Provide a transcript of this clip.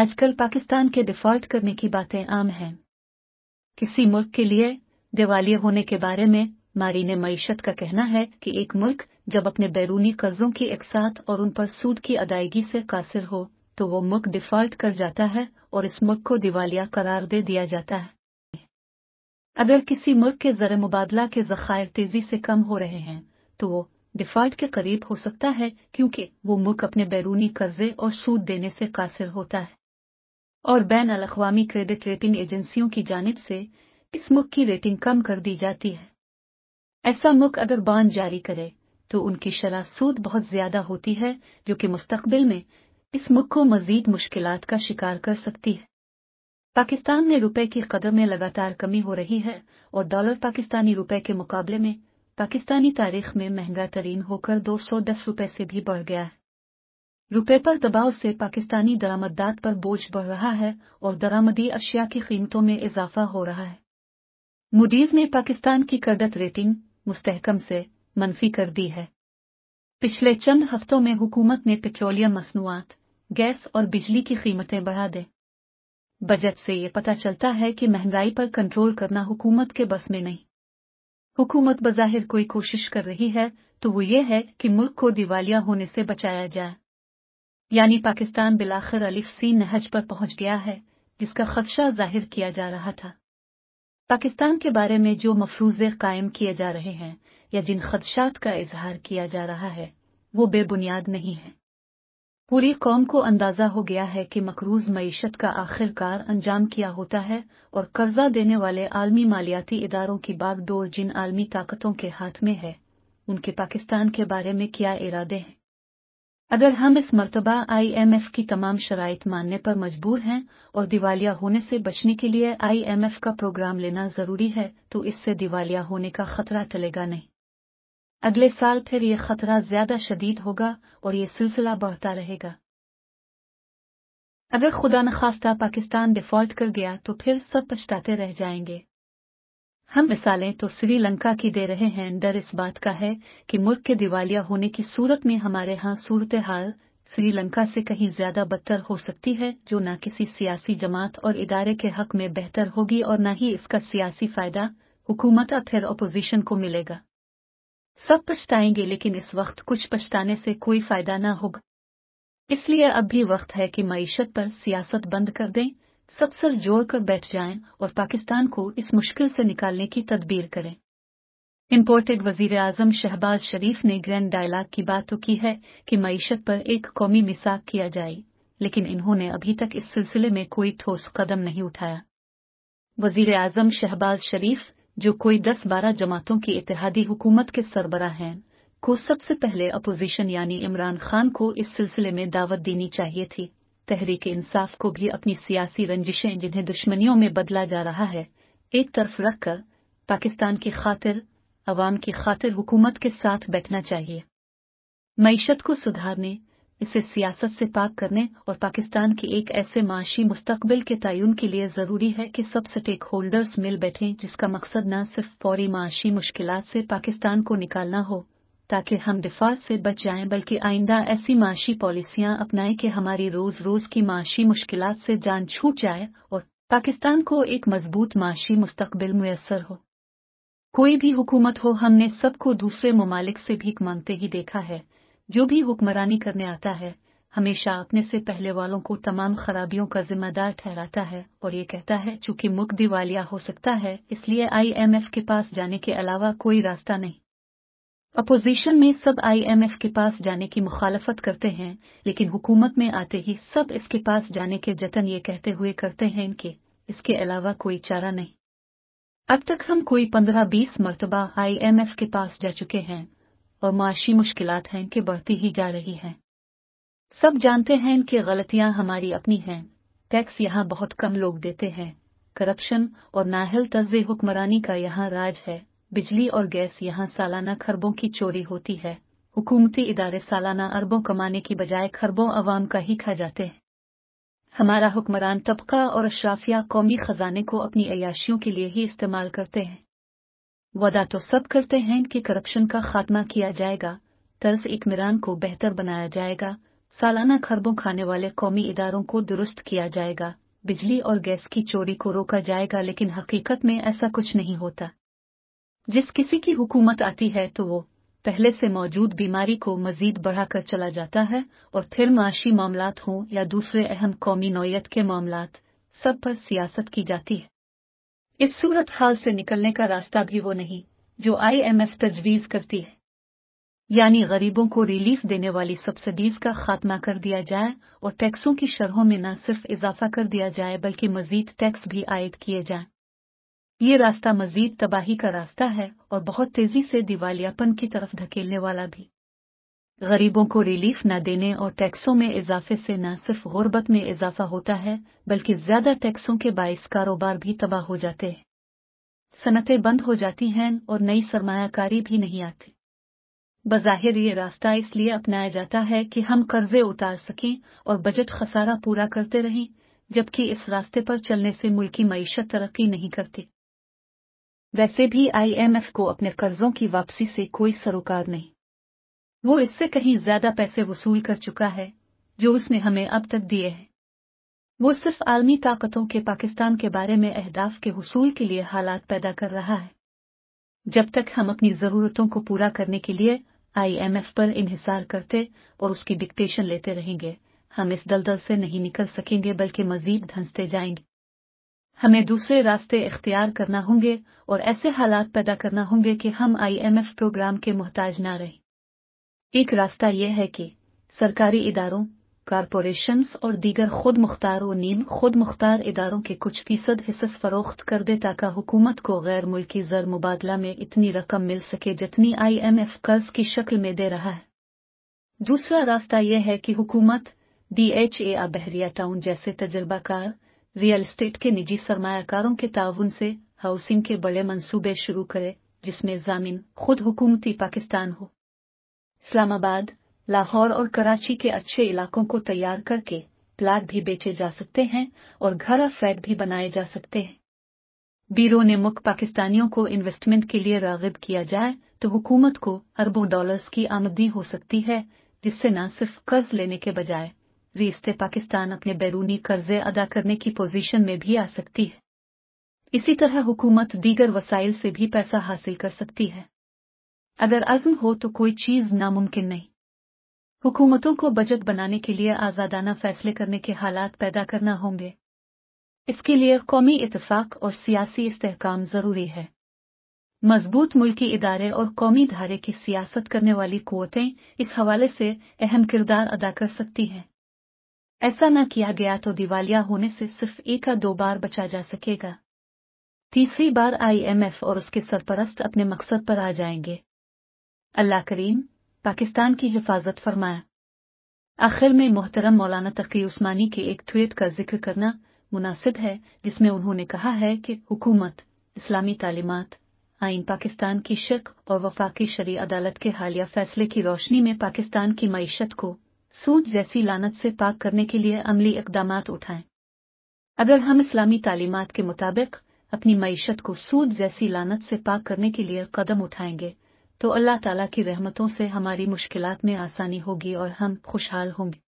आजकल पाकिस्तान के डिफॉल्ट करने की बातें आम हैं किसी मुल्क के लिए दिवालिया होने के बारे में मारी ने मीशत का कहना है कि एक मुल्क जब अपने बैरूनी कर्जों की एकसाथ और उन पर सूद की अदायगी से कासिर हो तो वो मुल्क डिफॉल्ट कर जाता है और इस मुल्क को दिवालिया करार दे दिया जाता है अगर किसी मुल्क के ज़र मुबादला के जखायर तेज़ी से कम हो रहे हैं तो वो डिफॉल्ट के करीब हो सकता है क्योंकि वो मुल्क अपने बैरूनी कर्जे और सूद देने से कासिर होता है और बैन अल क्रेडिट रेटिंग एजेंसियों की जानब से इस मुख की रेटिंग कम कर दी जाती है ऐसा मुख अगर बांध जारी करे तो उनकी शरह सूद बहुत ज्यादा होती है जो कि मुस्तबिल में इस मुख को मजीद मुश्किल का शिकार कर सकती है पाकिस्तान में रुपए की कदर में लगातार कमी हो रही है और डॉलर पाकिस्तानी रुपए के मुकाबले में पाकिस्तानी तारीख में महंगा तरीन होकर दो सौ दस रुपए से भी बढ़ गया है रुपए पर दबाव से पाकिस्तानी दरामदात पर बोझ बढ़ रहा है और दरामदी अशिया की कीमतों में इजाफा हो रहा है मुदीज ने पाकिस्तान की कर्दत रेटिंग मुस्तहकम से मनफी कर दी है पिछले चंद हफ्तों में हुकूमत ने पेट्रोलियम मसनूआत गैस और बिजली की कीमतें बढ़ा दें बजट से ये पता चलता है कि महंगाई पर कंट्रोल करना हुकूमत के बस में नहीं हुकूमत बज़ाहिर कोई कोशिश कर रही है तो वो ये है कि मुल्क को दिवालिया होने से बचाया जाए यानी पाकिस्तान बिलाखिर अलिफ सी नहज पर पहुंच गया है जिसका खदशा जाहिर किया जा रहा था पाकिस्तान के बारे में जो मफरूजे कायम किए जा रहे हैं या जिन खदशात का इजहार किया जा रहा है वो बेबुनियाद नहीं है पूरी कौम को अंदाजा हो गया है कि मकरूज मीशत का आखिरकार अंजाम किया होता है और कर्जा देने वाले आलमी मालियाती इदारों की बागडोर जिन आलमी ताकतों के हाथ में है उनके पाकिस्तान के बारे में क्या इरादे हैं अगर हम इस मरतबा आईएमएफ की तमाम शराइत मानने पर मजबूर हैं और दिवालिया होने से बचने के लिए आईएमएफ का प्रोग्राम लेना जरूरी है तो इससे दिवालिया होने का खतरा टलेगा नहीं अगले साल फिर यह खतरा ज्यादा शदीद होगा और ये सिलसिला बढ़ता रहेगा अगर खुदा नखास्ता पाकिस्तान डिफॉल्ट कर गया तो फिर सब पछताते रह जाएंगे हम मिसालें तो श्रीलंका की दे रहे हैं डर इस बात का है कि मुल्क के दिवालिया होने की सूरत में हमारे यहाँ सूरत हाल श्रीलंका से कहीं ज्यादा बदतर हो सकती है जो न किसी सियासी जमात और इदारे के हक में बेहतर होगी और न ही इसका सियासी फायदा हुकूमत या फिर अपोजिशन को मिलेगा सब पछताएंगे लेकिन इस वक्त कुछ पछताने से कोई फायदा न होगा इसलिए अब भी वक्त है कि मीशत पर सियासत बंद कर दें सब सर जोड़ कर बैठ जाएं और पाकिस्तान को इस मुश्किल से निकालने की तदबीर करें इम्पोर्टेड वजीर आजम शहबाज शरीफ ने ग्रैंड डायलॉग की बात तो की है कि मीशत पर एक कौमी मिसाक किया जाए लेकिन इन्होंने अभी तक इस सिलसिले में कोई ठोस कदम नहीं उठाया वजीर आजम शहबाज शरीफ जो कोई दस बारह जमातों की इतिहादी हुकूमत के सरबरा हैं को सबसे पहले अपोजिशन यानी इमरान खान को इस सिलसिले में दावत देनी चाहिए थी तहरीक इंसाफ को भी अपनी सियासी रंजिशें जिन्हें दुश्मनियों में बदला जा रहा है एक तरफ रखकर पाकिस्तान की खातिर अवाम की खातिर हुकूमत के साथ बैठना चाहिए मीशत को सुधारने इसे सियासत से पाक करने और पाकिस्तान के एक ऐसे माशी मुस्तकबिल के तयन के लिए ज़रूरी है कि सब स्टेक होल्डर्स मिल बैठें जिसका मकसद न सिर्फ फौरी माशी मुश्किल से पाकिस्तान को निकालना हो ताकि हम डिफॉल्ट से बच जाएं बल्कि आइंदा ऐसी माशी पॉलिसियां अपनाएं कि हमारी रोज रोज की माशी मुश्किल से जान छूट जाए और पाकिस्तान को एक मजबूत माशी मुस्तबिल मैसर हो कोई भी हुकूमत हो हमने सबको दूसरे ममालिक से भीख मांगते ही देखा है जो भी हुक्मरानी करने आता है हमेशा अपने से पहले वालों को तमाम खराबियों का जिम्मेदार ठहराता है और ये कहता है चूंकि मुख दिवालिया हो सकता है इसलिए आईएमएफ के पास जाने के अलावा कोई रास्ता नहीं अपोजिशन में सब आईएमएफ के पास जाने की मुखालफत करते हैं लेकिन हुकूमत में आते ही सब इसके पास जाने के जतन ये कहते हुए करते हैं कि इसके अलावा कोई चारा नहीं अब तक हम कोई पंद्रह बीस मरतबा आईएमएफ के पास जा चुके हैं और माशी मुश्किल हैं कि बढ़ती ही जा रही हैं सब जानते हैं इनकी गलतियां हमारी अपनी हैं टैक्स यहाँ बहुत कम लोग देते हैं करप्शन और नाहल तर्ज हुक्मरानी का यहाँ राज है बिजली और गैस यहाँ सालाना खरबों की चोरी होती है हुकूमती इदारे सालाना अरबों कमाने की बजाय खरबों अवाम का ही खा जाते हैं हमारा हुक्मरान तबका और अशराफिया कौमी खजाने को अपनी अयाशियों के लिए ही इस्तेमाल करते हैं वदा तो सब करते हैं कि करप्शन का खात्मा किया जाएगा तर्ज इकमरान को बेहतर बनाया जाएगा सालाना खरबों खाने वाले कौमी इदारों को दुरुस्त किया जाएगा बिजली और गैस की चोरी को रोका जाएगा लेकिन हकीकत में ऐसा कुछ नहीं होता जिस किसी की हुकूमत आती है तो वो पहले से मौजूद बीमारी को मजीद बढ़ाकर चला जाता है और फिर माशी मामला हों या दूसरे अहम कौमी नौीयत के मामला सब पर सियासत की जाती है इस सूरत हाल से निकलने का रास्ता भी वो नहीं जो आईएमएफ तजवीज़ करती है यानी गरीबों को रिलीफ देने वाली सब्सिडीज का खात्मा कर दिया जाए और टैक्सों की शरहों में न सिर्फ इजाफा कर दिया जाए बल्कि मजीद टैक्स भी आयद किए जाएं ये रास्ता मजीद तबाही का रास्ता है और बहुत तेजी से दिवालियापन की तरफ धकेलने वाला भी गरीबों को रिलीफ न देने और टैक्सों में इजाफे से न सिर्फ गुर्बत में इजाफा होता है बल्कि ज्यादा टैक्सों के बायस कारोबार भी तबाह हो जाते हैं सनतें बंद हो जाती हैं और नई सरमायाकारी भी नहीं आती बज़ाहिर ये रास्ता इसलिए अपनाया जाता है कि हम कर्जे उतार सकें और बजट खसारा पूरा करते रहें जबकि इस रास्ते पर चलने से मुल्की मीशत तरक्की नहीं करती वैसे भी आईएमएफ को अपने कर्जों की वापसी से कोई सरोकार नहीं वो इससे कहीं ज्यादा पैसे वसूल कर चुका है जो उसने हमें अब तक दिए हैं वो सिर्फ आलमी ताकतों के पाकिस्तान के बारे में अहदाफ के हसूल के लिए हालात पैदा कर रहा है जब तक हम अपनी ज़रूरतों को पूरा करने के लिए आईएमएफ पर इन्हिसार करते और उसकी डिक्टेशन लेते रहेंगे हम इस दलदल से नहीं निकल सकेंगे बल्कि मजीद धंसते जाएंगे हमें दूसरे रास्ते इख्तियार करना होंगे और ऐसे हालात पैदा करना होंगे कि हम आईएमएफ प्रोग्राम के मोहताज ना रहें एक रास्ता यह है कि सरकारी इदारों कारपोरेशंस और दीगर खुद मुख्तार व नीम खुद मुख्तार इदारों के कुछ फीसद हिस्स फरोख्त कर दे ताकि हुकूमत को गैर मुल्की जर मुबादला में इतनी रकम मिल सके जितनी आईएमएफ कर्ज की शक्ल में दे रहा है दूसरा रास्ता यह है कि हुकूमत ए बहरिया टाउन जैसे तजर्बाकार रियल एस्टेट के निजी सरमाकारों के ताउन से हाउसिंग के बड़े मंसूबे शुरू करे जिसमें जामिन खुद हुकूमती पाकिस्तान हो इस्लामाबाद लाहौर और कराची के अच्छे इलाकों को तैयार करके प्लाट भी बेचे जा सकते हैं और घर और फ्लैट भी बनाए जा सकते हैं बीरो ने मुख्य पाकिस्तानियों को इन्वेस्टमेंट के लिए रागिब किया जाए तो हुकूमत को अरबों डॉलर्स की आमदनी हो सकती है जिससे न सिर्फ कर्ज लेने के बजाय रिश्ते पाकिस्तान अपने बैरूनी कर्जे अदा करने की पोजीशन में भी आ सकती है इसी तरह हुकूमत दीगर वसाइल से भी पैसा हासिल कर सकती है अगर अज़म हो तो कोई चीज़ नामुमकिन नहीं हुकूमतों को बजट बनाने के लिए आज़ादाना फैसले करने के हालात पैदा करना होंगे इसके लिए कौमी इतफाक और सियासी इस्तेकाम ज़रूरी है मजबूत मुल्की इदारे और कौमी धारे की सियासत करने वाली क़वतें इस हवाले से अहम किरदार अदा कर सकती हैं ऐसा न किया गया तो दिवालिया होने से सिर्फ एक या दो बार बचा जा सकेगा तीसरी बार आईएमएफ और उसके सरपरस्त अपने मकसद पर आ जाएंगे अल्लाह करीम पाकिस्तान की हिफाजत फरमाया आखिर में मोहतरम मौलाना तकी उस्मानी के एक ट्वीट का जिक्र करना मुनासिब है जिसमें उन्होंने कहा है कि हुकूमत इस्लामी तालीमत आइन पाकिस्तान की शिक और वफाकी शरी अदालत के हालिया फैसले की रोशनी में पाकिस्तान की मीशत को सूद जैसी लानत से पाक करने के लिए अमली इकदाम उठाएं अगर हम इस्लामी तालीमत के मुताबिक अपनी मीशत को सूद जैसी लानत से पाक करने के लिए कदम उठाएंगे तो अल्लाह ताला की रहमतों से हमारी मुश्किलात में आसानी होगी और हम खुशहाल होंगे